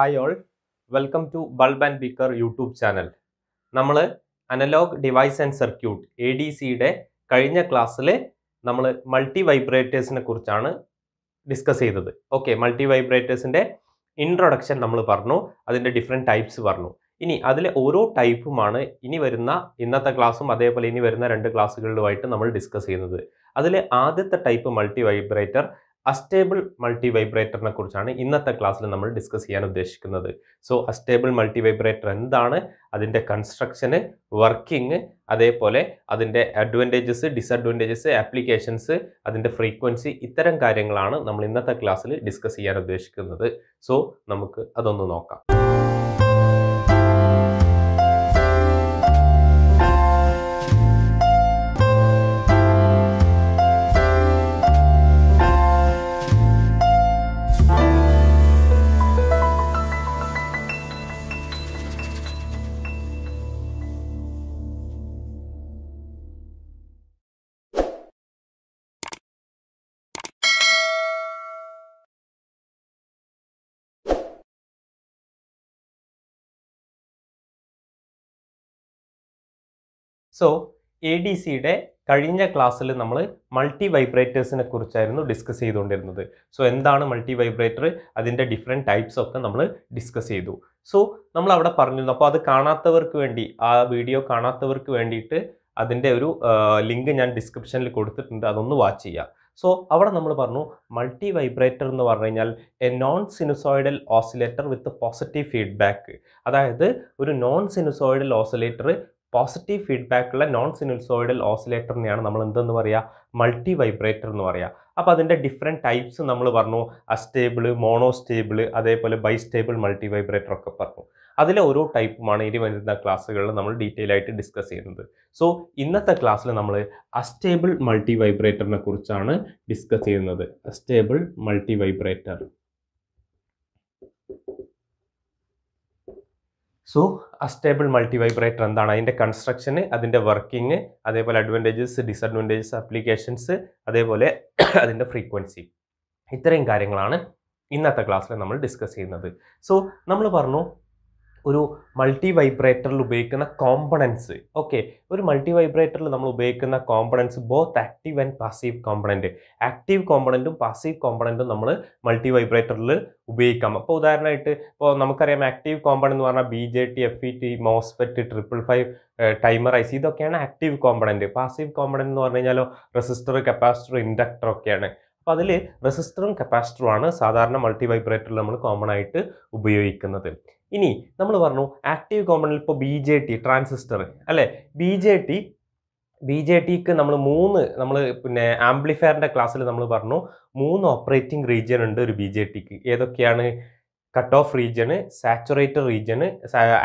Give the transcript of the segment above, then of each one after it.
hi all welcome to bulb and biker YouTube channel നമ്മൾ analogue device and circuit A D സിയുടെ കഴിഞ്ഞ ക്ലാസ്സിൽ നമ്മൾ മൾട്ടി വൈബ്രേറ്റേഴ്സിനെ കുറിച്ചാണ് ഡിസ്കസ് ചെയ്തത് ഓക്കെ മൾട്ടി വൈബ്രേറ്റേഴ്സിൻ്റെ ഇൻട്രൊഡക്ഷൻ നമ്മൾ പറഞ്ഞു അതിൻ്റെ ഡിഫറെൻറ്റ് ടൈപ്സ് പറഞ്ഞു ഇനി അതിലെ ഓരോ ടൈപ്പുമാണ് ഇനി വരുന്ന ഇന്നത്തെ ക്ലാസ്സും അതേപോലെ ഇനി വരുന്ന രണ്ട് ക്ലാസ്സുകളിലുമായിട്ട് നമ്മൾ ഡിസ്കസ് ചെയ്യുന്നത് അതിലെ ആദ്യത്തെ type multivibrator astable multi വൈബ്രേറ്ററിനെ കുറിച്ചാണ് ഇന്നത്തെ ക്ലാസ്സിൽ നമ്മൾ ഡിസ്കസ് ചെയ്യാൻ ഉദ്ദേശിക്കുന്നത് സോ അസ്റ്റേബിൾ മൾട്ടി വൈബ്രേറ്റർ എന്താണ് അതിൻ്റെ കൺസ്ട്രക്ഷന് വർക്കിംഗ് അതേപോലെ അതിൻ്റെ അഡ്വാൻറ്റേജസ് ഡിസഡ്വാൻറ്റേജസ് ആപ്ലിക്കേഷൻസ് അതിൻ്റെ ഫ്രീക്വൻസി ഇത്തരം കാര്യങ്ങളാണ് നമ്മൾ ഇന്നത്തെ ക്ലാസ്സിൽ ഡിസ്കസ് ചെയ്യാൻ ഉദ്ദേശിക്കുന്നത് സോ നമുക്ക് അതൊന്ന് നോക്കാം സോ എ ഡി സിയുടെ കഴിഞ്ഞ ക്ലാസ്സിൽ നമ്മൾ മൾട്ടി വൈബ്രേറ്റേഴ്സിനെ കുറിച്ചായിരുന്നു ഡിസ്കസ് ചെയ്തുകൊണ്ടിരുന്നത് സോ എന്താണ് മൾട്ടി വൈബ്രേറ്റർ അതിൻ്റെ ഡിഫറെൻറ്റ് ടൈപ്സ് ഒക്കെ നമ്മൾ ഡിസ്കസ് ചെയ്തു സോ നമ്മൾ അവിടെ പറഞ്ഞിരുന്നു അപ്പോൾ അത് കാണാത്തവർക്ക് വേണ്ടി ആ വീഡിയോ കാണാത്തവർക്ക് വേണ്ടിയിട്ട് അതിൻ്റെ ഒരു ലിങ്ക് ഞാൻ ഡിസ്ക്രിപ്ഷനിൽ കൊടുത്തിട്ടുണ്ട് അതൊന്ന് വാച്ച് ചെയ്യുക സോ അവിടെ നമ്മൾ പറഞ്ഞു മൾട്ടി വൈബ്രേറ്റർ എന്ന് പറഞ്ഞു കഴിഞ്ഞാൽ a non sinusoidal oscillator with positive feedback അതായത് ഒരു നോൺ സിനുസോയിഡൽ ഓസിലേറ്റർ പോസിറ്റീവ് ഫീഡ്ബാക്കുള്ള നോൺ സിനുസോയിഡൽ ഓസിലേറ്ററിനെയാണ് നമ്മൾ എന്തെന്ന് പറയുക മൾട്ടി വൈബ്രേറ്റർ എന്ന് പറയുക അപ്പോൾ അതിൻ്റെ ഡിഫറെൻറ്റ് ടൈപ്സ് നമ്മൾ പറഞ്ഞു അസ്റ്റേബിൾ മോണോ സ്റ്റേബിൾ അതേപോലെ ബൈ സ്റ്റേബിൾ മൾട്ടി വൈബ്രേറ്റർ ഒക്കെ പറഞ്ഞു അതിലെ ഓരോ ടൈപ്പുമാണ് ഇനി വരുന്ന ക്ലാസ്സുകളിൽ നമ്മൾ ഡീറ്റെയിൽ ആയിട്ട് ഡിസ്കസ് ചെയ്യുന്നത് സോ ഇന്നത്തെ ക്ലാസ്സിൽ നമ്മൾ അസ്റ്റേബിൾ മൾട്ടി വൈബ്രേറ്ററിനെ കുറിച്ചാണ് ഡിസ്കസ് ചെയ്യുന്നത് astable multi multivibrator so astable multi multivibrator എന്താണ് അതിൻ്റെ കൺസ്ട്രക്ഷന് അതിൻ്റെ വർക്കിംഗ് അതേപോലെ അഡ്വാൻറ്റേജസ് ഡിസഡ്വാൻറ്റേജസ് അപ്ലിക്കേഷൻസ് അതേപോലെ അതിൻ്റെ ഫ്രീക്വൻസി ഇത്രയും കാര്യങ്ങളാണ് ഇന്നത്തെ ക്ലാസ്സിൽ നമ്മൾ ഡിസ്കസ് ചെയ്യുന്നത് സോ നമ്മൾ പറഞ്ഞു ഒരു മൾട്ടി വൈബ്രേറ്ററിൽ ഉപയോഗിക്കുന്ന കോമ്പണൻസ് ഓക്കെ ഒരു മൾട്ടി വൈബ്രേറ്ററിൽ നമ്മൾ ഉപയോഗിക്കുന്ന components both active and passive component active കോമ്പണൻറ്റും പാസീവ് കോമ്പണൻറ്റും നമ്മൾ മൾട്ടി വൈബ്രേറ്ററിൽ ഉപയോഗിക്കാം അപ്പോൾ ഉദാഹരണമായിട്ട് ഇപ്പോൾ നമുക്കറിയാം ആക്റ്റീവ് കോമ്പണൻ്റ് എന്ന് പറഞ്ഞാൽ B J T F E T MOSFET triple five timer ICs ഇതൊക്കെയാണ് ആക്റ്റീവ് കോമ്പണൻറ്റ് പാസീവ് കോമ്പണൻ്റ് എന്ന് പറഞ്ഞു കഴിഞ്ഞാൽ റെസിസ്റ്റർ കപ്പാസിറ്റർ ഇൻഡക്ടർ ഒക്കെയാണ് അപ്പോൾ അതിൽ റെസിസ്റ്ററും കപ്പാസിറ്ററുമാണ് സാധാരണ മൾട്ടി വൈബ്രേറ്ററിൽ നമ്മൾ കോമൺ ആയിട്ട് ഉപയോഗിക്കുന്നത് ഇനി നമ്മൾ പറഞ്ഞു ആക്റ്റീവ് കോമ്പണൻറ്റ് ഇപ്പോൾ ബി ജെ ടി ട്രാൻസിസ്റ്റർ അല്ലേ B J T B J ടിക്ക് നമ്മൾ മൂന്ന് നമ്മൾ പിന്നെ ആംപ്ലിഫയറിൻ്റെ ക്ലാസ്സിൽ നമ്മൾ പറഞ്ഞു മൂന്ന് ഓപ്പറേറ്റിംഗ് റീജിയൻ ഉണ്ട് ഒരു ബി ജെ ടിക്ക് ഏതൊക്കെയാണ് cut off region saturated region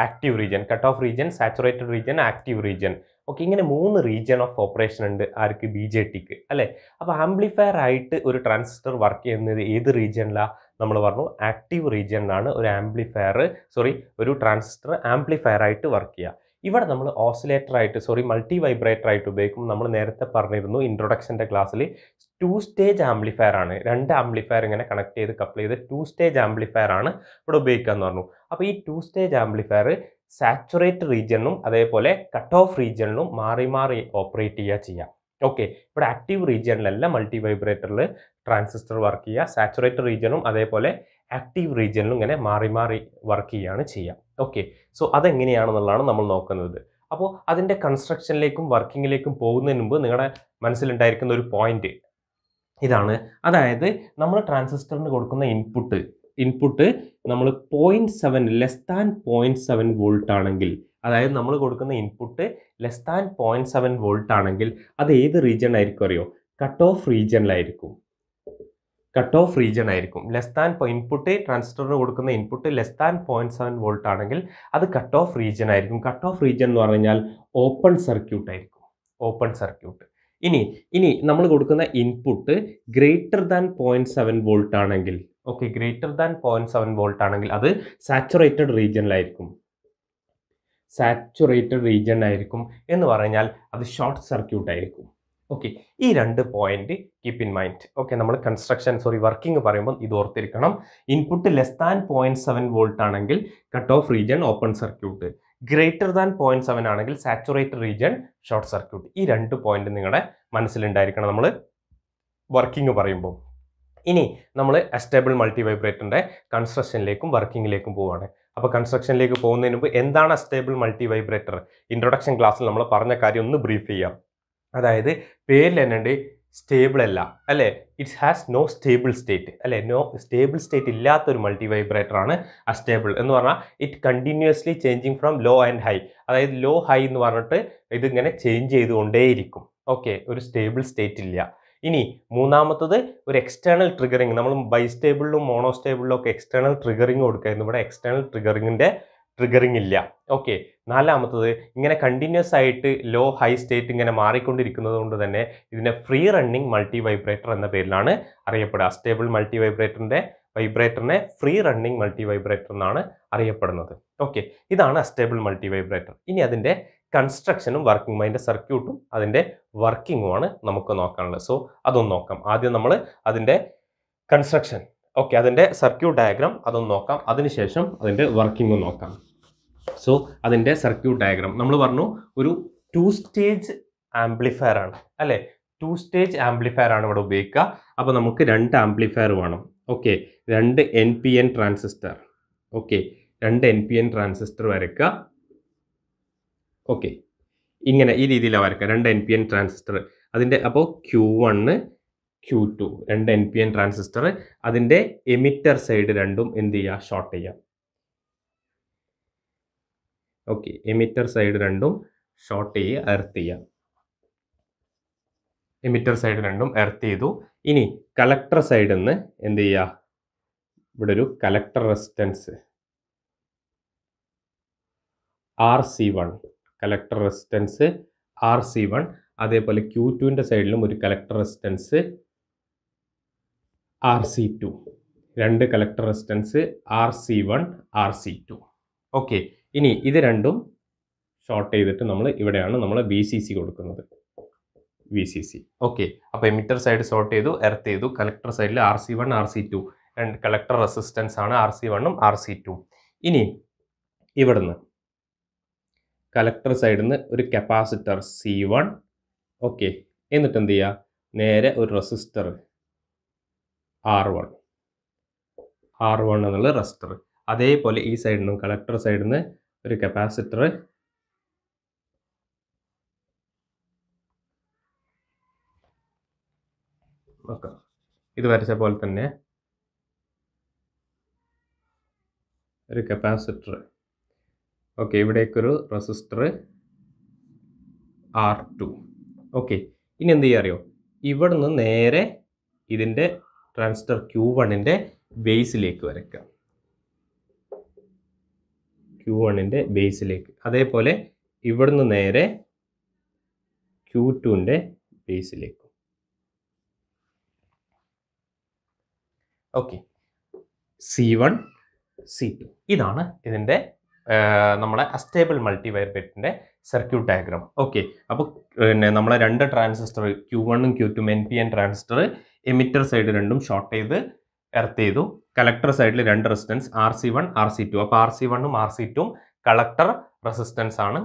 active region cut off region saturated region active region okay ഇങ്ങനെ മൂന്ന് റീജിയൻ ഓഫ് ഓപ്പറേഷൻ ഉണ്ട് ആർക്ക് ബി ജെ ടിക്ക് അല്ലേ അപ്പോൾ ആംപ്ലിഫയർ ആയിട്ട് ഒരു ട്രാൻസിസ്റ്റർ വർക്ക് ചെയ്യുന്നത് ഏത് റീജിയനിലാണ് നമ്മൾ പറഞ്ഞു ആക്റ്റീവ് റീജിയനിലാണ് ഒരു ആംപ്ലിഫയർ സോറി ഒരു ട്രാൻസിസ്റ്റർ ആംപ്ലിഫയർ ആയിട്ട് വർക്ക് ചെയ്യുക ഇവിടെ നമ്മൾ ഓസിലേറ്റർ ആയിട്ട് സോറി മൾട്ടി വൈബ്രേറ്റർ ആയിട്ട് ഉപയോഗിക്കും നമ്മൾ നേരത്തെ പറഞ്ഞിരുന്നു ഇൻട്രൊഡക്ഷൻ്റെ ക്ലാസ്സിൽ ടു സ്റ്റേജ് ആംപ്ലിഫയർ ആണ് രണ്ട് ആംപ്ലിഫയർ ഇങ്ങനെ കണക്ട് ചെയ്ത് കപ്പിൾ ചെയ്ത് ടു സ്റ്റേജ് ആംപ്ലിഫയർ ആണ് ഇവിടെ ഉപയോഗിക്കുക എന്ന് പറഞ്ഞു അപ്പോൾ ഈ ടു സ്റ്റേജ് ആംപ്ലിഫയർ സാച്ചുറേറ്റ് റീജിയണിലും അതേപോലെ കട്ട് ഓഫ് റീജിയണിലും മാറി മാറി ഓപ്പറേറ്റ് ചെയ്യുക ചെയ്യാം ഓക്കെ ഇവിടെ ആക്റ്റീവ് റീജിയണിലല്ല മൾട്ടി വൈബ്രേറ്ററിൽ ട്രാൻസിസ്റ്റർ വർക്ക് ചെയ്യുക സാച്ചുറേറ്റഡ് റീജിയനും അതേപോലെ ആക്റ്റീവ് റീജിയനിലും ഇങ്ങനെ മാറി മാറി വർക്ക് ചെയ്യുകയാണ് ചെയ്യുക ഓക്കെ സോ അതെങ്ങനെയാണെന്നുള്ളതാണ് നമ്മൾ നോക്കുന്നത് അപ്പോൾ അതിൻ്റെ കൺസ്ട്രക്ഷനിലേക്കും വർക്കിങ്ങിലേക്കും പോകുന്നതിന് മുമ്പ് നിങ്ങളുടെ മനസ്സിലുണ്ടായിരിക്കുന്ന ഒരു പോയിന്റ് ഇതാണ് അതായത് നമ്മൾ ട്രാൻസിസ്റ്ററിന് കൊടുക്കുന്ന ഇൻപുട്ട് ഇൻപുട്ട് നമ്മൾ point seven less than point seven volt ആണെങ്കിൽ അതായത് നമ്മൾ കൊടുക്കുന്ന input less than point seven volt ആണെങ്കിൽ അത് ഏത് റീജിയൻ ആയിരിക്കും അറിയോ കട്ട് ഓഫ് റീജിയനിലായിരിക്കും കട്ട് ഓഫ് റീജിയൺ ആയിരിക്കും ലെസ് ദാൻ ഇൻപുട്ട് ട്രാൻസിസ്റ്ററിന് കൊടുക്കുന്ന input less than point seven volt ആണെങ്കിൽ അത് കട്ട് ഓഫ് റീജിയൺ ആയിരിക്കും കട്ട് ഓഫ് റീജിയൺ എന്ന് പറഞ്ഞു കഴിഞ്ഞാൽ ഓപ്പൺ സർക്യൂട്ട് ആയിരിക്കും ഓപ്പൺ സർക്യൂട്ട് ഇനി ഇനി നമ്മൾ കൊടുക്കുന്ന input greater than point seven volt ആണെങ്കിൽ okay greater than point seven volt ആണെങ്കിൽ അത് സാച്ചുറേറ്റഡ് റീജിയനിലായിരിക്കും സാച്ചുറേറ്റഡ് റീജിയൻ ആയിരിക്കും എന്ന് പറഞ്ഞാൽ അത് ഷോർട്ട് സർക്യൂട്ട് ആയിരിക്കും ഓക്കെ ഈ രണ്ട് point keep in mind okay നമ്മൾ കൺസ്ട്രക്ഷൻ സോറി വർക്കിംഗ് പറയുമ്പോൾ ഇത് ഓർത്തിരിക്കണം input less than point seven volt ആണെങ്കിൽ cut off region open circuit greater than point seven ആണെങ്കിൽ സാച്ചുറേറ്റഡ് റീജിയൺ ഷോർട്ട് സർക്യൂട്ട് ഈ രണ്ട് പോയിന്റ് നിങ്ങളുടെ മനസ്സിലുണ്ടായിരിക്കണം നമ്മൾ വർക്കിംഗ് പറയുമ്പോൾ ഇനി നമ്മൾ അസ്റ്റേബിൾ മൾട്ടി വൈബ്രേറ്ററിൻ്റെ കൺസ്ട്രക്ഷനിലേക്കും വർക്കിങ്ങിലേക്കും പോവുകയാണ് അപ്പോൾ കൺസ്ട്രക്ഷനിലേക്ക് പോകുന്നതിന് മുമ്പ് എന്താണ് അസ്റ്റേബിൾ മൾട്ടി വൈബ്രേറ്റർ ഇൻട്രൊഡക്ഷൻ ക്ലാസ്സിൽ നമ്മൾ പറഞ്ഞ കാര്യം ഒന്ന് ബ്രീഫ് ചെയ്യാം അതായത് പേരിൽ തന്നെ ഉണ്ട് സ്റ്റേബിൾ അല്ല അല്ലേ it's has no stable state അല്ലേ നോ സ്റ്റേബിൾ സ്റ്റേറ്റ് ഇല്ലാത്തൊരു മൾട്ടി വൈബ്രേറ്റർ ആണ് അസ്റ്റേബിൾ എന്ന് പറഞ്ഞാൽ it continuously changing from low and high അതായത് ലോ ഹൈ എന്ന് പറഞ്ഞിട്ട് ഇതിങ്ങനെ ചേഞ്ച് ചെയ്തുകൊണ്ടേയിരിക്കും ഓക്കെ ഒരു സ്റ്റേബിൾ സ്റ്റേറ്റ് ഇല്ല ഇനി മൂന്നാമത്തത് ഒരു എക്സ്റ്റേണൽ ട്രിഗറിങ് നമ്മൾ ബൈ സ്റ്റേബിളിലും മോണോ സ്റ്റേബിളിലും ഒക്കെ എക്സ്റ്റേണൽ ട്രിഗറിങ് കൊടുക്കുക ഇവിടെ എക്സ്റ്റേണൽ ട്രിഗറിങ്ങിൻ്റെ ട്രിഗറിങ് ഇല്ല ഓക്കെ നാലാമത്തത് ഇങ്ങനെ കണ്ടിന്യൂസ് ആയിട്ട് ലോ ഹൈ സ്റ്റേറ്റ് ഇങ്ങനെ മാറിക്കൊണ്ടിരിക്കുന്നത് കൊണ്ട് തന്നെ ഇതിനെ ഫ്രീ റണ്ണിങ് മൾട്ടി വൈബ്രേറ്റർ എന്ന പേരിലാണ് അറിയപ്പെടുക സ്റ്റേബിൾ മൾട്ടി വൈബ്രേറ്ററിൻ്റെ വൈബ്രേറ്ററിനെ ഫ്രീ റണ്ണിങ് മൾട്ടി വൈബ്രേറ്റർ എന്നാണ് അറിയപ്പെടുന്നത് ഓക്കെ ഇതാണ് അസ്റ്റേബിൾ മൾട്ടി വൈബ്രേറ്റർ ഇനി അതിൻ്റെ കൺസ്ട്രക്ഷനും വർക്കിംഗ് അതിൻ്റെ സർക്യൂട്ടും അതിൻ്റെ വർക്കിങ്ങുമാണ് നമുക്ക് നോക്കാനുള്ളത് സോ അതൊന്ന് നോക്കാം ആദ്യം നമ്മൾ അതിൻ്റെ കൺസ്ട്രക്ഷൻ ഓക്കെ അതിൻ്റെ സർക്യൂട്ട് ഡയഗ്രാം അതൊന്ന് നോക്കാം അതിനുശേഷം അതിൻ്റെ വർക്കിംഗ് നോക്കാം സോ അതിൻ്റെ സർക്യൂട്ട് ഡയഗ്രാം നമ്മൾ പറഞ്ഞു ഒരു ടു സ്റ്റേജ് ആംപ്ലിഫയർ ആണ് അല്ലേ ടു സ്റ്റേജ് ആംപ്ലിഫയർ ആണ് ഇവിടെ ഉപയോഗിക്കുക അപ്പോൾ നമുക്ക് രണ്ട് ആംപ്ലിഫയർ വേണം ഓക്കെ രണ്ട് N P N transistor okay രണ്ട് എൻ പി എൻ ട്രാൻസിസ്റ്റർ വരയ്ക്കുക ഓക്കെ ഇങ്ങനെ ഈ രീതിയിലാണ് വരയ്ക്കുക രണ്ട് എൻ പി എൻ ട്രാൻസിസ്റ്റർ അതിൻ്റെ അപ്പോൾ ക്യൂ വണ് ക്യൂ ടു രണ്ട് എൻ പി എൻ ട്രാൻസിസ്റ്റർ അതിൻ്റെ എമിറ്റർ സൈഡ് രണ്ടും എന്ത് ചെയ്യുക ഷോർട്ട് ചെയ്യുക ഓക്കെ എമിറ്റർ സൈഡ് രണ്ടും ഷോർട്ട് ചെയ്യുക എർത്ത് ചെയ്യുക എമിറ്റർ സൈഡ് രണ്ടും എർത്ത് ചെയ്തു ഇനി കലക്ടർ സൈഡിൽ നിന്ന് എന്ത് ചെയ്യുക ഇവിടെ ഒരു collector resistance R C one collector resistance R C one അതേപോലെ ക്യൂ ടുവിൻ്റെ സൈഡിലും ഒരു collector resistance R C two രണ്ട് collector resistance R C one R C to okay ഇനി ഇത് രണ്ടും ഷോർട്ട് ചെയ്തിട്ട് നമ്മൾ ഇവിടെയാണ് നമ്മൾ ബി സി സി കൊടുക്കുന്നത് വി സി സി ഓക്കെ അപ്പോൾ എമിറ്റർ സൈഡ് ഷോർട്ട് ചെയ്തു എർത്ത് ചെയ്തു കലക്ടർ സൈഡിൽ R C one R C two രണ്ട് കലക്ടർ റെസിസ്റ്റൻസ് ആണ് ആർ സി വണ്ണും ആർ സി ടു ഇനി ഇവിടുന്ന് കലക്ടർ സൈഡിൽ നിന്ന് ഒരു കപ്പാസിറ്റർ സി വൺ ഓക്കെ എന്നിട്ട് എന്ത് ചെയ്യുക നേരെ ഒരു resistor R one R one എന്നുള്ള റെസ്റ്റർ അതേപോലെ ഈ സൈഡിൽ നിന്നും കളക്ടർ സൈഡിൽ നിന്ന് ഒരു കപ്പാസിറ്റർ ഇത് വരച്ച പോലെ തന്നെ ഒരു കപ്പാസിറ്റർ ഓക്കെ ഇവിടേക്കൊരു റെസിസ്റ്റർ ആർ ടു ഓക്കെ ഇനി എന്ത് ചെയ്യാറിയോ ഇവിടുന്ന് നേരെ ഇതിൻ്റെ ട്രാൻസിസ്റ്റർ ക്യു വണ്ണിൻ്റെ ബേസിലേക്ക് വരയ്ക്കാം ക്യു വണ്ണിൻ്റെ ബേസിലേക്ക് അതേപോലെ ഇവിടുന്ന് നേരെ ക്യു ടുവിൻ്റെ ബേസിലേക്ക് okay C one C two ഇതാണ് ഇതിൻ്റെ നമ്മുടെ അസ്റ്റേബിൾ മൾട്ടി ബെറ്റിൻ്റെ സർക്യൂട്ട് ഡയഗ്രാം ഓക്കെ അപ്പോൾ പിന്നെ നമ്മളെ രണ്ട് ട്രാൻസിസ്റ്റർ ക്യൂ വണ്ണും ക്യൂ ടും N P N transistor emitter side രണ്ടും ഷോർട്ട് ചെയ്ത് എർത്ത് ചെയ്തു കളക്ടർ സൈഡിൽ രണ്ട് resistance R C one R C two അപ്പോൾ ആർ സി വണ്ണും ആർ സി ടുവും കളക്ടർ റെസിസ്റ്റൻസ് ആണ്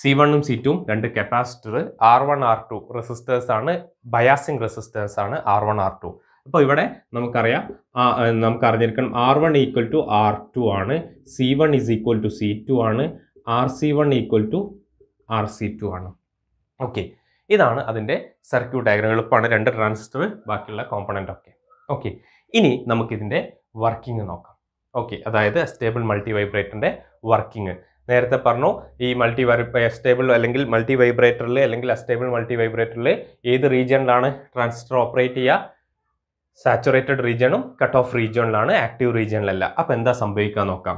സി വണ്ണും സി ടുവും രണ്ട് capacitor R one R two resistors ആണ് ബയാസിംഗ് റെസിസ്റ്റേഴ്സ് ആണ് ആർ വൺ ആർ ടു അപ്പോൾ ഇവിടെ നമുക്കറിയാം നമുക്ക് അറിഞ്ഞിരിക്കണം R one equal to R two ആണ് C one is equal to C two ആണ് R C one equal to R C two ആണ് ഓക്കെ ഇതാണ് അതിൻ്റെ സർക്യൂട്ട് ഡയഗ്രാം എളുപ്പമാണ് രണ്ട് ട്രാൻസിസ്റ്റർ ബാക്കിയുള്ള കോമ്പണൻ്റ് ഒക്കെ ഓക്കെ ഇനി നമുക്കിതിൻ്റെ വർക്കിംഗ് നോക്കാം ഓക്കെ അതായത് സ്റ്റേബിൾ മൾട്ടി വൈബ്രേറ്ററിൻ്റെ വർക്കിംഗ് നേരത്തെ പറഞ്ഞു ഈ മൾട്ടി സ്റ്റേബിൾ അല്ലെങ്കിൽ മൾട്ടി വൈബ്രേറ്ററിൽ അല്ലെങ്കിൽ അസ്റ്റേബിൾ മൾട്ടി വൈബ്രേറ്ററിൽ ഏത് റീജിയണിലാണ് ട്രാൻസിസ്റ്റർ ഓപ്പറേറ്റ് ചെയ്യുക സാച്ചുറേറ്റഡ് റീജിയണും കട്ട് ഓഫ് റീജിയണിലാണ് ആക്റ്റീവ് റീജിയണിലല്ല അപ്പോൾ എന്താ സംഭവിക്കുക നോക്കാം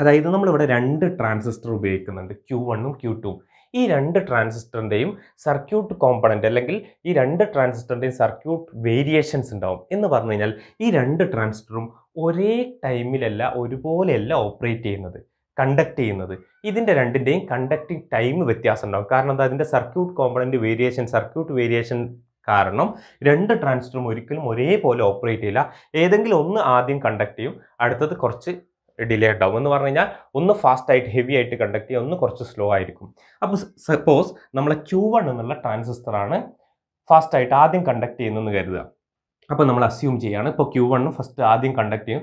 അതായത് നമ്മളിവിടെ രണ്ട് ട്രാൻസിസ്റ്റർ ഉപയോഗിക്കുന്നുണ്ട് ക്യൂ വണ്ണും ക്യൂ ടൂവും ഈ രണ്ട് ട്രാൻസിസ്റ്ററിൻ്റെയും സർക്യൂട്ട് കോമ്പണൻറ്റ് അല്ലെങ്കിൽ ഈ രണ്ട് ട്രാൻസിസ്റ്ററിൻ്റെയും സർക്യൂട്ട് വേരിയേഷൻസ് ഉണ്ടാവും എന്ന് പറഞ്ഞു കഴിഞ്ഞാൽ ഈ രണ്ട് ട്രാൻസിസ്റ്ററും ഒരേ ടൈമിലല്ല ഒരുപോലെയല്ല ഓപ്പറേറ്റ് ചെയ്യുന്നത് കണ്ടക്ട് ചെയ്യുന്നത് ഇതിൻ്റെ രണ്ടിൻ്റെയും കണ്ടക്ടിങ് ടൈം വ്യത്യാസം ഉണ്ടാകും കാരണം എന്താ അതിൻ്റെ circuit component variation circuit variation കാരണം രണ്ട് ട്രാൻസിസ്റ്ററും ഒരിക്കലും ഒരേപോലെ ഓപ്പറേറ്റ് ചെയ്യില്ല ഏതെങ്കിലും ഒന്ന് ആദ്യം കണ്ടക്ട് ചെയ്യും അടുത്തത് കുറച്ച് ഡിലേ ഉണ്ടാവും എന്ന് പറഞ്ഞു കഴിഞ്ഞാൽ ഒന്ന് ഫാസ്റ്റ് ആയിട്ട് ഹെവി ആയിട്ട് കണ്ടക്ട് ചെയ്യുക ഒന്ന് കുറച്ച് സ്ലോ ആയിരിക്കും അപ്പോൾ സപ്പോസ് നമ്മളെ ക്യൂ വൺ എന്നുള്ള ട്രാൻസിസ്റ്ററാണ് ഫാസ്റ്റ് ആയിട്ട് ആദ്യം കണ്ടക്ട് ചെയ്യുന്നതെന്ന് കരുതുക അപ്പോൾ നമ്മൾ അസ്യൂം ചെയ്യുകയാണ് ഇപ്പോൾ ക്യൂ വണ്ണും ഫസ്റ്റ് ആദ്യം കണ്ടക്ട് ചെയ്യും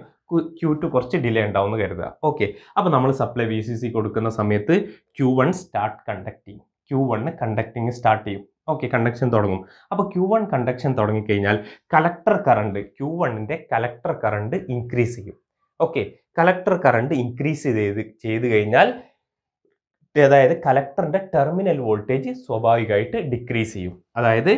ക്യൂ ടു കുറച്ച് ഡിലേ ഉണ്ടാവും കരുതുക ഓക്കെ അപ്പോൾ നമ്മൾ സപ്ലൈ വി സി സി കൊടുക്കുന്ന സമയത്ത് ക്യൂ വൺ സ്റ്റാർട്ട് കണ്ടക്ട് ചെയ്യും ക്യൂ വണ്ണ് കണ്ടക്ടിങ് സ്റ്റാർട്ട് ചെയ്യും ഓക്കെ കണ്ടക്ഷൻ തുടങ്ങും അപ്പോൾ ക്യൂ വൺ കണ്ടക്ഷൻ തുടങ്ങിക്കഴിഞ്ഞാൽ കലക്ടർ കറണ്ട് ക്യൂ വണ്ണിൻ്റെ കലക്ടർ കറണ്ട് ഇൻക്രീസ് ചെയ്യും ഓക്കെ കളക്ടർ കറണ്ട് ഇൻക്രീസ് ചെയ്ത് ചെയ്ത് കഴിഞ്ഞാൽ അതായത് കളക്ടറിന്റെ ടെർമിനൽ വോൾട്ടേജ് സ്വാഭാവികമായിട്ട് ഡിക്രീസ് ചെയ്യും അതായത്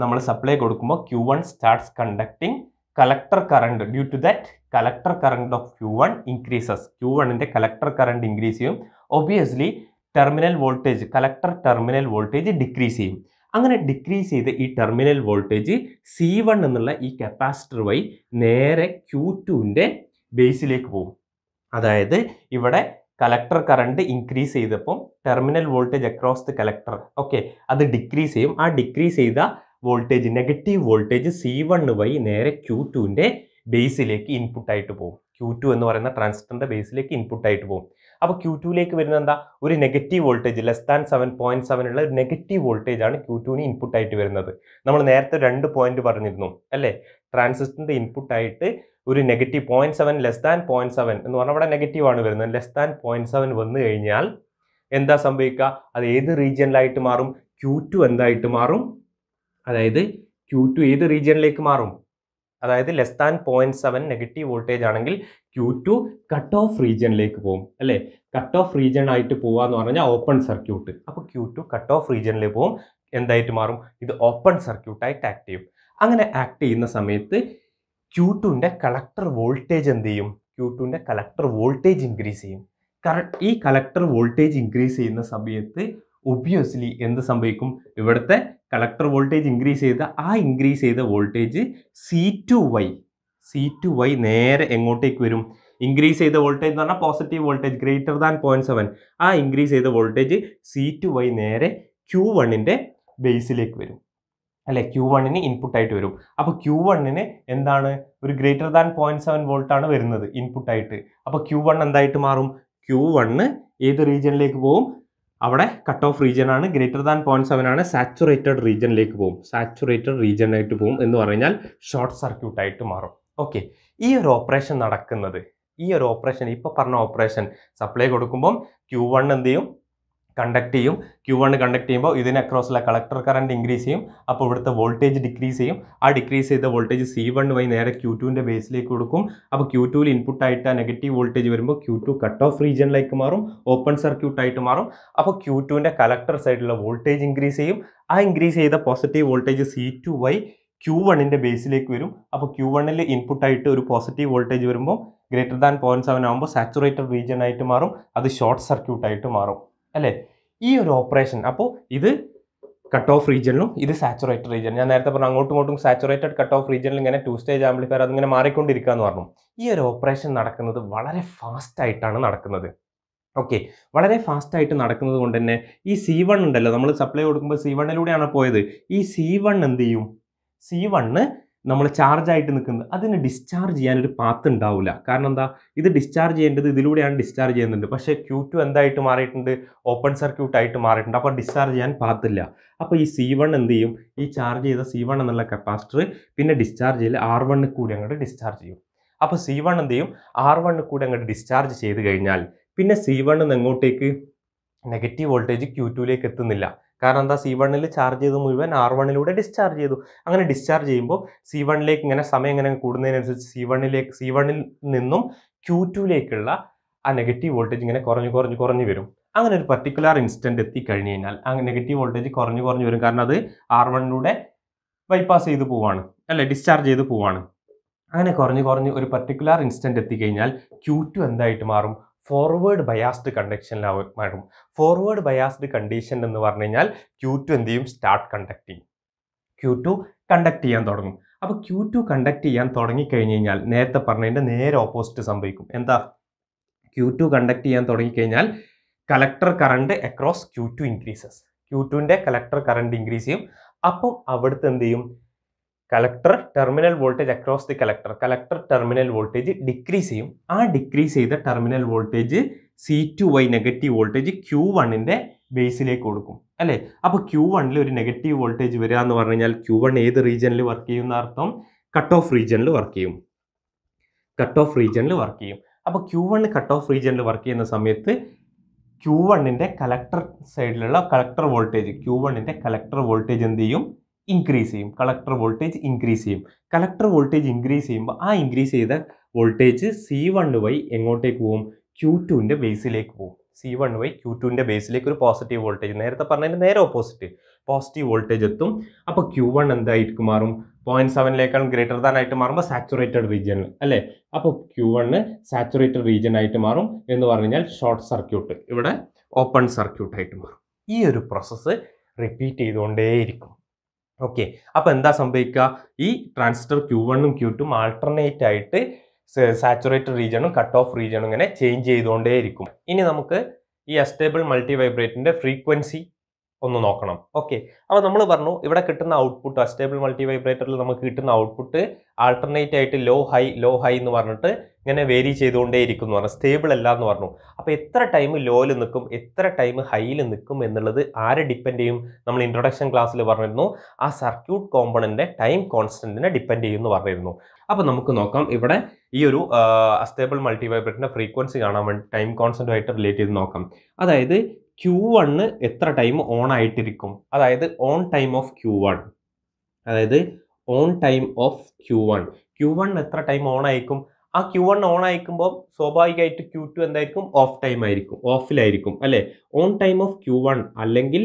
നമ്മൾ സപ്ലൈ കൊടുക്കുമ്പോൾ Q one starts conducting collector current due to that collector current of Q one increases Q വണ്ണിൻ്റെ കളക്ടർ കറണ്ട് ഇൻക്രീസ് ചെയ്യും obviously terminal voltage collector terminal voltage decrease ചെയ്യും അങ്ങനെ ഡിക്രീസ് ചെയ്ത ഈ ടെർമിനൽ വോൾട്ടേജ് സി വൺ എന്നുള്ള ഈ capacitor വഴി നേരെ ക്യൂ ടുവിൻ്റെ ബേസിലേക്ക് പോകും അതായത് ഇവിടെ കലക്ടർ കറണ്ട് ഇൻക്രീസ് ചെയ്തപ്പം terminal voltage across the collector okay അത് ഡിക്രീസ് ചെയ്യും ആ ഡിക്രീസ് ചെയ്ത voltage negative voltage C one വഴി നേരെ ക്യൂ ടുവിൻ്റെ ബേസിലേക്ക് ഇൻപുട്ടായിട്ട് പോകും ക്യൂ ടു എന്ന് പറയുന്ന ട്രാൻസിസ്റ്ററിൻ്റെ ബേസിലേക്ക് ഇൻപുട്ടായിട്ട് പോകും അപ്പോൾ ക്യൂ ടുവിലേക്ക് വരുന്ന എന്താ ഒരു negative voltage less than seven point seven ഉള്ള ഒരു നെഗറ്റീവ് വോൾട്ടേജാണ് ക്യൂ ടുവിന് ഇൻപുട്ടായിട്ട് വരുന്നത് നമ്മൾ നേരത്തെ രണ്ട് പോയിന്റ് പറഞ്ഞിരുന്നു അല്ലേ ട്രാൻസിസ്റ്ററിൻ്റെ ഇൻപുട്ടായിട്ട് ഒരു negative point seven less than point seven എന്ന് പറഞ്ഞാൽ അവിടെ നെഗറ്റീവാണ് വരുന്നത് ലെസ് ദാൻ പോയിന്റ് സെവൻ വന്നു കഴിഞ്ഞാൽ എന്താ സംഭവിക്കുക അത് ഏത് റീജിയനിലായിട്ട് മാറും ക്യൂ ടു എന്തായിട്ട് മാറും അതായത് ക്യൂ ടു ഏത് റീജിയനിലേക്ക് മാറും അതായത് less than point seven negative voltage ആണെങ്കിൽ ക്യൂ ടു കട്ട് ഓഫ് റീജിയനിലേക്ക് പോകും അല്ലേ കട്ട് ഓഫ് റീജിയൻ ആയിട്ട് പോകുക എന്ന് പറഞ്ഞാൽ ഓപ്പൺ സർക്യൂട്ട് അപ്പോൾ ക്യൂ ടു കട്ട് ഓഫ് റീജിയനിലേക്ക് പോകും എന്തായിട്ട് മാറും ഇത് ഓപ്പൺ സർക്യൂട്ടായിട്ട് ആക്ട് ചെയ്യും അങ്ങനെ ആക്ട് ചെയ്യുന്ന സമയത്ത് ക്യൂ ടുവിൻ്റെ കളക്ടർ വോൾട്ടേജ് എന്ത് ചെയ്യും ക്യൂ ടുവിൻ്റെ കളക്ടർ വോൾട്ടേജ് ഇൻക്രീസ് ചെയ്യും ഈ കളക്ടർ വോൾട്ടേജ് ഇൻക്രീസ് ചെയ്യുന്ന സമയത്ത് ഒബ്വിയസ്ലി എന്ത് സംഭവിക്കും ഇവിടുത്തെ കളക്ടർ വോൾട്ടേജ് ഇൻക്രീസ് ചെയ്ത ആ ഇൻക്രീസ് ചെയ്ത voltage C two via C two via നേരെ എങ്ങോട്ടേക്ക് വരും ഇൻക്രീസ് ചെയ്ത വോൾട്ടേജ് എന്ന് പറഞ്ഞാൽ positive voltage greater than point seven ആ ഇൻക്രീസ് ചെയ്ത വോൾട്ടേജ് സി ടു വൈ നേരെ ക്യൂ വണ്ണിൻ്റെ ബേസിലേക്ക് വരും അല്ലെ ക്യൂ വണ്ണിന് ഇൻപുട്ടായിട്ട് വരും അപ്പോൾ ക്യൂ വണ്ണിന് എന്താണ് ഒരു ഗ്രേറ്റർ ദാൻ പോയിൻറ്റ് സെവൻ വോൾട്ടാണ് വരുന്നത് ഇൻപുട്ടായിട്ട് അപ്പോൾ ക്യൂ വൺ എന്തായിട്ട് മാറും ക്യൂ വണ്ണ് ഏത് റീജിയനിലേക്ക് പോകും അവിടെ കട്ട് ഓഫ് റീജിയൻ ആണ് ഗ്രേറ്റർ ദാൻ പോയിന്റ് സെവൻ ആണ് സാച്ചുറേറ്റഡ് റീജിയനിലേക്ക് പോകും സാച്ചുറേറ്റഡ് റീജിയനായിട്ട് പോകും എന്ന് പറഞ്ഞാൽ ഷോർട്ട് സർക്യൂട്ട് ആയിട്ട് മാറും ഓക്കെ ഈ ഒരു ഓപ്പറേഷൻ നടക്കുന്നത് ഈ ഒരു ഓപ്പറേഷൻ ഇപ്പോൾ പറഞ്ഞ ഓപ്പറേഷൻ സപ്ലൈ കൊടുക്കുമ്പം ക്യൂ വൺ എന്ത് ചെയ്യും കണ്ടക്ട് ചെയ്യും ക്യൂ വൺ കണ്ടക്ട് ചെയ്യുമ്പോൾ ഇതിന് അക്രോസിലെ കളക്ടർ കറണ്ട് ഇൻക്രീസ് ചെയ്യും അപ്പോൾ ഇവിടുത്തെ വോൾട്ടേജ് ഡിക്രീസ് ചെയ്യും ആ ഡിക്രീസ് ചെയ്ത വോൾട്ടേജ് സി വൺ വൈ നേരെ ക്യൂ ടുവിൻ്റെ ബേസിലേക്ക് കൊടുക്കും അപ്പോൾ ക്യൂ ടുവിൽ ഇൻപുട്ട് ആയിട്ട് നെഗറ്റീവ് വോൾട്ടേജ് വരുമ്പോൾ ക്യൂ ടു കട്ട് ഓഫ് റീജിയനിലേക്ക് മാറും ഓപ്പൺ സർക്യൂട്ട് ആയിട്ട് മാറും അപ്പോൾ ക്യൂ ടുവിൻ്റെ കളക്ടർ സൈഡിലുള്ള വോൾട്ടേജ് ഇൻക്രീസ് ചെയ്യും ആ ഇൻക്രീസ് ചെയ്ത positive voltage C two via Q വണ്ണിൻ്റെ ബേസിലേക്ക് വരും അപ്പോൾ ക്യൂ വണ്ണിൽ ഇൻപുട്ടായിട്ട് ഒരു പോസിറ്റീവ് വോൾട്ടേജ് വരുമ്പോൾ ഗ്രേറ്റർ ദാൻ പോയിൻറ്റ് സെവൻ ആകുമ്പോൾ സാച്ചുറേറ്റഡ് റീജിയൻ ആയിട്ട് മാറും അത് ഷോർട്ട് സർക്യൂട്ട് ആയിട്ട് മാറും അല്ലേ ഈ ഒരു ഓപ്പറേഷൻ അപ്പോൾ ഇത് കട്ട് ഓഫ് റീജിയനിലും ഇത് സാച്ചുറേറ്റഡ് റീജിയൻ ഞാൻ നേരത്തെ പറഞ്ഞു അങ്ങോട്ടും ഇങ്ങോട്ടും സാച്ചുറേറ്റഡ് കട്ട് ഓഫ് റീജിയനിൽ ഇങ്ങനെ ടു സ്റ്റേജ് ആംബ്ലിഫയർ അതിങ്ങനെ മാറിക്കൊണ്ടിരിക്കുക എന്ന് പറഞ്ഞു ഈ ഒരു ഓപ്പറേഷൻ നടക്കുന്നത് വളരെ ഫാസ്റ്റ് ആയിട്ടാണ് നടക്കുന്നത് ഓക്കെ വളരെ ഫാസ്റ്റായിട്ട് നടക്കുന്നത് കൊണ്ട് തന്നെ ഈ സി വൺ ഉണ്ടല്ലോ നമ്മൾ സപ്ലൈ കൊടുക്കുമ്പോൾ സി വണ്ണിലൂടെയാണ് പോയത് ഈ സി വൺ എന്ത് ചെയ്യും സി വണ്ണ് നമ്മൾ ചാർജ് ആയിട്ട് നിൽക്കുന്നത് അതിന് ഡിസ്ചാർജ് ചെയ്യാൻ ഒരു പാത്ത് ഉണ്ടാവില്ല കാരണം എന്താ ഇത് ഡിസ്ചാർജ് ചെയ്യേണ്ടത് ഇതിലൂടെയാണ് ഡിസ്ചാർജ് ചെയ്യുന്നുണ്ട് പക്ഷേ ക്യൂ ടു എന്തായിട്ട് മാറിയിട്ടുണ്ട് ഓപ്പൺ സർക്യൂട്ട് ആയിട്ട് മാറിയിട്ടുണ്ട് അപ്പോൾ ഡിസ്ചാർജ് ചെയ്യാൻ പാത്തില്ല അപ്പോൾ ഈ സി വൺ എന്ത് ചെയ്യും ഈ ചാർജ് ചെയ്ത സി വൺ എന്നുള്ള കപ്പാസിറ്റർ പിന്നെ ഡിസ്ചാർജ് ചെയ്ത് ആർ വണ്ണിൽ കൂടി അങ്ങോട്ട് ഡിസ്ചാർജ് ചെയ്യും അപ്പോൾ സി വൺ എന്ത് ചെയ്യും ആർ വണ്ണിൽ കൂടി അങ്ങോട്ട് ഡിസ്ചാർജ് ചെയ്ത് കഴിഞ്ഞാൽ പിന്നെ സി വണ്ണിൽ നിന്ന് എങ്ങോട്ടേക്ക് നെഗറ്റീവ് വോൾട്ടേജ് ക്യൂ ടുവിലേക്ക് എത്തുന്നില്ല കാരണം എന്താ സി വണ്ണിൽ ചാർജ് ചെയ്ത് മുഴുവൻ ആർ വണ്ണിലൂടെ ഡിസ്ചാർജ് ചെയ്തു അങ്ങനെ ഡിസ്ചാർജ് ചെയ്യുമ്പോൾ സി വണ്ണിലേക്ക് ഇങ്ങനെ സമയം ഇങ്ങനെ കൂടുന്നതിനനുസരിച്ച് സി വണ്ണിലേക്ക് സി വണ്ണിൽ നിന്നും ക്യൂ ടുവിലേക്കുള്ള ആ നെഗറ്റീവ് വോൾട്ടേജ് ഇങ്ങനെ കുറഞ്ഞ് കുറഞ്ഞ് കുറഞ്ഞ് വരും അങ്ങനെ ഒരു പർട്ടിക്കുലർ ഇൻസ്റ്റൻറ്റ് എത്തിക്കഴിഞ്ഞ് കഴിഞ്ഞാൽ ആ നെഗറ്റീവ് വോൾട്ടേജ് കുറഞ്ഞ് കുറഞ്ഞ് വരും കാരണം അത് ആർ വണ്ണിലൂടെ ബൈപ്പാസ് ചെയ്ത് പോവാണ് അല്ലെ ഡിസ്ചാർജ് ചെയ്ത് പോവാണ് അങ്ങനെ കുറഞ്ഞ് കുറഞ്ഞ് ഒരു പർട്ടിക്കുലർ ഇൻസ്റ്റൻറ്റ് എത്തിക്കഴിഞ്ഞാൽ ക്യൂ ടു എന്തായിട്ട് മാറും ഫോർവേഡ് ബയാസ്ഡ് കണ്ടക്ഷനിലാവും ഫോർവേഡ് ബയാസ്ഡ് കണ്ടീഷൻ എന്ന് പറഞ്ഞു കഴിഞ്ഞാൽ ക്യൂ ടു എന്ത് ചെയ്യും സ്റ്റാർട്ട് കണ്ടക്ട് ചെയ്യും ക്യൂ ടു കണ്ടക്ട് ചെയ്യാൻ തുടങ്ങും അപ്പോൾ ക്യൂ ടു കണ്ടക്ട് ചെയ്യാൻ തുടങ്ങിക്കഴിഞ്ഞ് കഴിഞ്ഞാൽ നേരത്തെ പറഞ്ഞതിൻ്റെ നേരെ ഓപ്പോസിറ്റ് സംഭവിക്കും എന്താ ക്യൂ ടു കണ്ടക്ട് ചെയ്യാൻ തുടങ്ങിക്കഴിഞ്ഞാൽ collector current across Q two increases Q ടുവിൻ്റെ കലക്ടർ കറണ്ട് ഇൻക്രീസ് ചെയ്യും അപ്പം അവിടുത്തെ എന്ത് ചെയ്യും collector terminal voltage across the collector collector terminal voltage decrease ചെയ്യും ആ ഡിക്രീസ് ചെയ്ത terminal voltage C two via negative voltage Q വണ്ണിൻ്റെ ബേസിലേക്ക് കൊടുക്കും അല്ലേ അപ്പോൾ ക്യു വണ്ണിൽ ഒരു നെഗറ്റീവ് വോൾട്ടേജ് വരിക എന്ന് പറഞ്ഞു കഴിഞ്ഞാൽ ക്യു വൺ ഏത് റീജിയനിൽ വർക്ക് ചെയ്യുന്ന അർത്ഥം കട്ട് ഓഫ് റീജിയനിൽ വർക്ക് ചെയ്യും കട്ട് ഓഫ് റീജിയനിൽ വർക്ക് ചെയ്യും അപ്പോൾ ക്യു വണ് കട്ട് ഓഫ് റീജിയനിൽ വർക്ക് ചെയ്യുന്ന സമയത്ത് ക്യു വണ്ണിൻ്റെ കലക്ടർ സൈഡിലുള്ള കളക്ടർ വോൾട്ടേജ് ക്യു വണ്ണിൻ്റെ കലക്ടർ വോൾട്ടേജ് എന്ത് ചെയ്യും ഇൻക്രീസ് ചെയ്യും കളക്ടർ വോൾട്ടേജ് ഇൻക്രീസ് ചെയ്യും കളക്ടർ വോൾട്ടേജ് ഇൻക്രീസ് ചെയ്യുമ്പോൾ ആ ഇൻക്രീസ് ചെയ്ത വോൾട്ടേജ് സി വൺ വൈ എങ്ങോട്ടേക്ക് പോകും ക്യൂ ടുവിൻ്റെ ബേസിലേക്ക് പോകും സി വൺ വൈ ക്യൂ ടുവിൻ്റെ ബേസിലേക്ക് ഒരു പോസിറ്റീവ് വോൾട്ടേജ് നേരത്തെ പറഞ്ഞതിന് നേരെ ഓപ്പോസിറ്റ് പോസിറ്റീവ് വോൾട്ടേജ് എത്തും അപ്പോൾ ക്യൂ വൺ എന്തായിട്ട് മാറും പോയിൻറ്റ് സെവനിലേക്കാളും ഗ്രേറ്റർ ദാൻ ആയിട്ട് മാറുമ്പോൾ സാച്ചുറേറ്റഡ് റീജിയനിൽ അല്ലേ അപ്പോൾ ക്യൂ വണ്ണ് സാച്ചുറേറ്റഡ് റീജിയൻ ആയിട്ട് മാറും എന്ന് പറഞ്ഞു കഴിഞ്ഞാൽ ഷോർട്ട് സർക്യൂട്ട് ഇവിടെ ഓപ്പൺ സർക്യൂട്ടായിട്ട് മാറും ഈ ഒരു പ്രോസസ്സ് റിപ്പീറ്റ് ചെയ്തുകൊണ്ടേയിരിക്കും ഓക്കെ അപ്പോൾ എന്താ സംഭവിക്കുക ഈ ട്രാൻസിസ്റ്റർ ക്യൂ വണ്ണും ക്യൂ ടും ആൾട്ടർനേറ്റ് ആയിട്ട് സാച്ചുറേറ്റഡ് റീജിയണും കട്ട് ഓഫ് റീജിയണും ഇങ്ങനെ ചേഞ്ച് ചെയ്തുകൊണ്ടേയിരിക്കും ഇനി നമുക്ക് ഈ അസ്റ്റേബിൾ മൾട്ടി വൈബ്രേറ്റിൻ്റെ ഫ്രീക്വൻസി ഒന്ന് നോക്കണം ഓക്കെ അപ്പോൾ നമ്മൾ പറഞ്ഞു ഇവിടെ കിട്ടുന്ന ഔട്ട്പുട്ട് അസ്റ്റേബിൾ മൾട്ടി വൈബ്രേറ്ററിൽ നമുക്ക് കിട്ടുന്ന ഔട്ട്പുട്ട് ആൾട്ടർനേറ്റ് ആയിട്ട് ലോ ഹൈ ലോ ഹൈ എന്ന് പറഞ്ഞിട്ട് ഇങ്ങനെ വേരി ചെയ്തുകൊണ്ടേ ഇരിക്കുന്നു പറഞ്ഞു സ്റ്റേബിൾ അല്ല എന്ന് പറഞ്ഞു അപ്പോൾ എത്ര ടൈം ലോയിൽ നിൽക്കും എത്ര ടൈം ഹൈയിൽ നിൽക്കും എന്നുള്ളത് ആരെ ഡിപ്പെൻഡ് ചെയ്യും നമ്മൾ ഇൻട്രൊഡക്ഷൻ ക്ലാസ്സിൽ പറഞ്ഞിരുന്നു ആ സർക്യൂട്ട് കോമ്പണൻ്റെ ടൈം കോൺസ്റ്റൻറ്റിനെ ഡിപ്പെൻഡ് ചെയ്യും എന്ന് പറഞ്ഞിരുന്നു അപ്പോൾ നമുക്ക് നോക്കാം ഇവിടെ ഈ ഒരു അസ്റ്റേബിൾ മൾട്ടി വൈബ്രേറ്ററിൻ്റെ ഫ്രീക്വൻസി കാണാൻ വേണ്ടി ടൈം കോൺസ്റ്റൻ്റുമായിട്ട് റിലേറ്റ് ചെയ്ത് നോക്കാം അതായത് ക്യൂ വണ്ണ് എത്ര ടൈം ഓൺ ആയിട്ടിരിക്കും അതായത് on time off Q one അതായത് on time off Q one Q one എത്ര ടൈം ഓൺ ആയിരിക്കും ആ ക്യൂ വൺ ഓൺ ആയിരിക്കുമ്പോൾ സ്വാഭാവികമായിട്ട് ക്യൂ ടു എന്തായിരിക്കും ഓഫ് ടൈം ആയിരിക്കും ഓഫിലായിരിക്കും അല്ലേ on time off Q one അല്ലെങ്കിൽ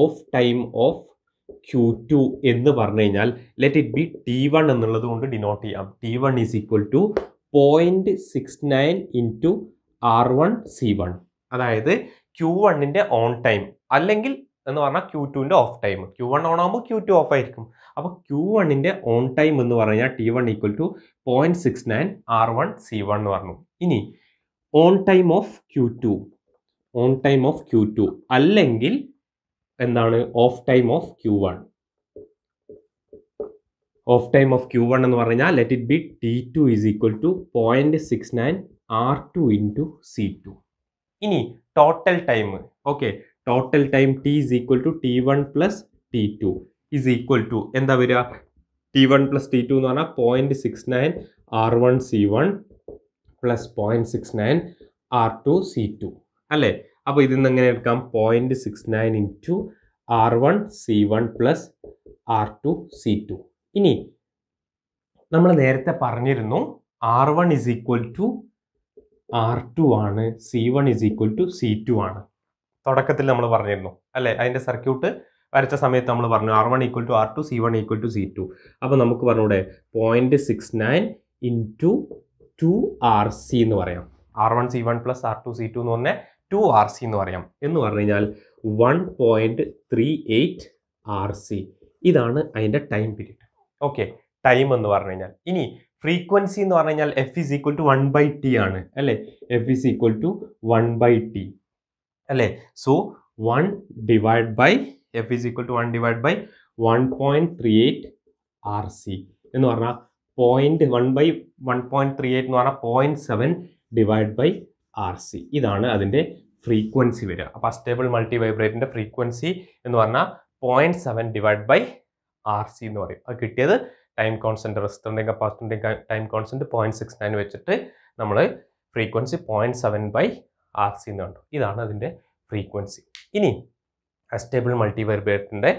off time off Q two എന്ന് പറഞ്ഞു കഴിഞ്ഞാൽ let it be T one എന്നുള്ളത് കൊണ്ട് ഡിനോട്ട് ചെയ്യാം T one is equal two point six nine into R one C one അതായത് ക്യൂ വണ്ണിൻ്റെ ഓൺ ടൈം അല്ലെങ്കിൽ എന്ന് പറഞ്ഞാൽ ക്യൂ ടുവിൻ്റെ off time Q one on ആകുമ്പോൾ ക്യൂ ടു ഓഫ് ആയിരിക്കും അപ്പോൾ ക്യൂ വണ്ണിൻ്റെ ഓൺ ടൈം എന്ന് പറഞ്ഞാൽ T one equal to point six nine R one C one എന്ന് പറഞ്ഞു ഇനി on time off Q two on time off Q two അല്ലെങ്കിൽ എന്താണ് off time off Q one off time off Q one എന്ന് പറഞ്ഞാൽ let it be T two is equal to point six nine R two into C two ഇനി total time okay total time T is equal to T one plus T two is equal to എന്താ വരിക T one plus T two എന്ന് പറഞ്ഞാൽ point six nine R one C one plus point six nine R two C two അല്ലേ അപ്പോൾ ഇതിൽ നിന്ന് എങ്ങനെ എടുക്കാം point six nine into R one C one plus R two C two ഇനി നമ്മൾ നേരത്തെ പറഞ്ഞിരുന്നു R one is equal to R two ആണ് C one is equal to C two ആണ് തുടക്കത്തിൽ നമ്മൾ പറഞ്ഞിരുന്നു അല്ലെ അതിന്റെ സർക്യൂട്ട് വരച്ച സമയത്ത് നമ്മൾ പറഞ്ഞു R one equal to R two C one equal to C two അപ്പൊ നമുക്ക് പറഞ്ഞൂടെ point six nine into two R C എന്ന് പറയാം R one C one plus R two C two എന്ന് പറഞ്ഞാൽ ടു ആർ സി എന്ന് പറയാം എന്ന് പറഞ്ഞു കഴിഞ്ഞാൽ one point three eight R C ഇതാണ് അതിന്റെ ടൈം പീരീഡ് ഓക്കെ ടൈം എന്ന് പറഞ്ഞു കഴിഞ്ഞാൽ ഇനി ഫ്രീക്വൻസി എന്ന് പറഞ്ഞു കഴിഞ്ഞാൽ F is equal to one by T ആണ് അല്ലേ F is equal to one by T അല്ലേ so one divide by F is equal to one divide by one point three eight R C എന്ന് പറഞ്ഞാൽ point one by one point three eight എന്ന് പറഞ്ഞാൽ point seven divide by R C ഇതാണ് അതിൻ്റെ frequency വരിക അപ്പോൾ astable multi വൈബ്രേറ്റിൻ്റെ frequency എന്ന് പറഞ്ഞാൽ point seven divide by R C എന്ന് പറയും അത് കിട്ടിയത് ടൈം കോൺസ്റ്റൻറ്റ് റെസിസ്റ്ററിൻ്റെയും കപ്പാസിറ്ററിൻ്റെയും time constant point six nine വെച്ചിട്ട് നമ്മൾ frequency point seven by R C എന്ന് കണ്ടു ഇതാണ് അതിൻ്റെ ഫ്രീക്വൻസി ഇനി അസ്റ്റേബിൾ മൾട്ടിവൈബ്രേറ്ററിൻ്റെ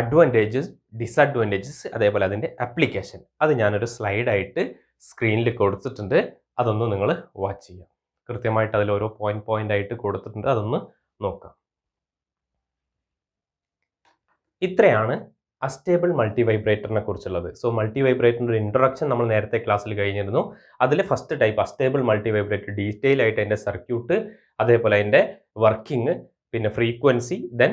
അഡ്വാൻറ്റേജസ് ഡിസഡ്വാൻറ്റേജസ് അതേപോലെ അതിൻ്റെ അപ്ലിക്കേഷൻ അത് ഞാനൊരു സ്ലൈഡായിട്ട് സ്ക്രീനിൽ കൊടുത്തിട്ടുണ്ട് അതൊന്ന് നിങ്ങൾ വാച്ച് ചെയ്യാം കൃത്യമായിട്ട് അതിൽ ഓരോ പോയിന്റ് പോയിന്റ് ആയിട്ട് കൊടുത്തിട്ടുണ്ട് അതൊന്ന് നോക്കാം ഇത്രയാണ് അസ്റ്റേബിൾ മൾട്ടി വൈബ്രേറ്ററിനെ കുറിച്ചുള്ളത് സോ മൾട്ടി വൈബ്രേറ്ററിൻ്റെ ഒരു ഇൻട്രൊഡക്ഷൻ നമ്മൾ നേരത്തെ ക്ലാസ്സിൽ കഴിഞ്ഞിരുന്നു അതിൽ first type astable multi vibrator detail ആയിട്ട് അതിൻ്റെ സർക്യൂട്ട് അതേപോലെ അതിൻ്റെ വർക്കിംഗ് പിന്നെ frequency then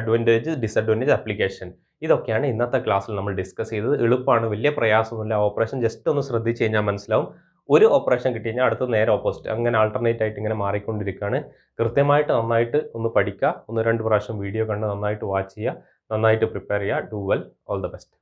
advantage disadvantage application ഇതൊക്കെയാണ് ഇന്നത്തെ ക്ലാസ്സിൽ നമ്മൾ ഡിസ്കസ് ചെയ്തത് എളുപ്പമാണ് വലിയ പ്രയാസമൊന്നുമില്ല ഓപ്പറേഷൻ ജസ്റ്റ് ഒന്ന് ശ്രദ്ധിച്ച് കഴിഞ്ഞാൽ മനസ്സിലാവും ഒരു ഓപ്പറേഷൻ കിട്ടി കഴിഞ്ഞാൽ അടുത്ത നേരെ ഓപ്പോസിറ്റ് അങ്ങനെ ആൾട്ടർനേറ്റ് ആയിട്ട് ഇങ്ങനെ മാറിക്കൊണ്ടിരിക്കുകയാണ് കൃത്യമായിട്ട് നന്നായിട്ട് ഒന്ന് പഠിക്കുക ഒന്ന് രണ്ട് പ്രാവശ്യം വീഡിയോ കണ്ട് നന്നായിട്ട് വാച്ച് ചെയ്യുക നന്നായിട്ട് പ്രിപ്പയർ ചെയ്യുക do well all the best